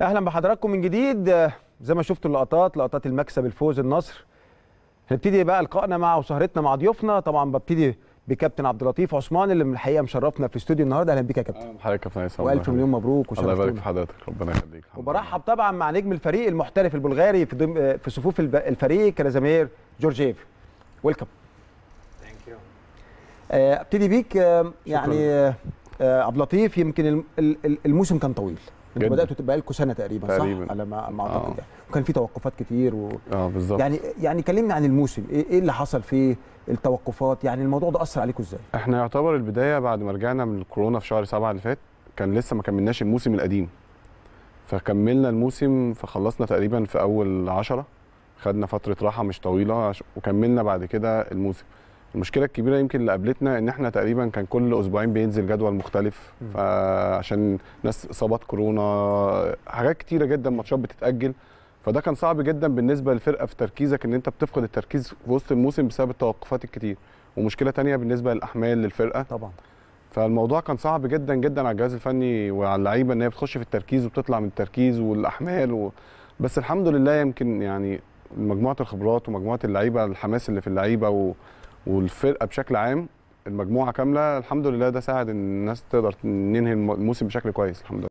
اهلا بحضراتكم من جديد زي ما شفتوا اللقطات لقطات المكسب الفوز النصر هنبتدي بقى لقائنا مع وسهرتنا مع ضيوفنا طبعا ببتدي بكابتن عبد اللطيف عثمان اللي من الحقيقه مشرفنا في استوديو النهارده اهلا بيك يا كابتن حضرتك يا كابتن والف مليون مبروك وشرفتنا الله يبارك في حضرتك ربنا يخليك وبرحب طبعا مع نجم الفريق المحترف البلغاري في دم... في صفوف الفريق كرازامير جورجيف ويلكم ثانك آه، يو ابتدي بيك آه، يعني آه، عبد اللطيف يمكن الموسم كان طويل انتوا بداتوا تبقى لكم سنه تقريبا, صح؟ تقريبا على ما اعتقد آه. يعني وكان في توقفات كتير و... اه بالظبط يعني يعني كلمنا عن الموسم إيه،, ايه اللي حصل فيه التوقفات يعني الموضوع ده اثر عليكم ازاي احنا يعتبر البدايه بعد ما رجعنا من الكورونا في شهر سبعة اللي فات كان لسه ما كملناش الموسم القديم فكملنا الموسم فخلصنا تقريبا في اول عشرة خدنا فتره راحه مش طويله وكملنا بعد كده الموسم المشكله الكبيره يمكن اللي قابلتنا ان احنا تقريبا كان كل اسبوعين بينزل جدول مختلف عشان ناس اصابات كورونا حاجات كتيره جدا ماتشات بتتاجل فده كان صعب جدا بالنسبه للفرقه في تركيزك ان انت بتفقد التركيز في وسط الموسم بسبب التوقفات الكتير ومشكله تانية بالنسبه للاحمال للفرقه طبعا فالموضوع كان صعب جدا جدا على الجهاز الفني وعلى اللعيبه ان هي بتخش في التركيز وبتطلع من التركيز والاحمال و... بس الحمد لله يمكن يعني مجموعه الخبرات ومجموعه اللعيبه الحماس اللي في اللعيبه و... والفرقه بشكل عام المجموعه كامله الحمد لله ده ساعد ان الناس تقدر ننهي الموسم بشكل كويس الحمد لله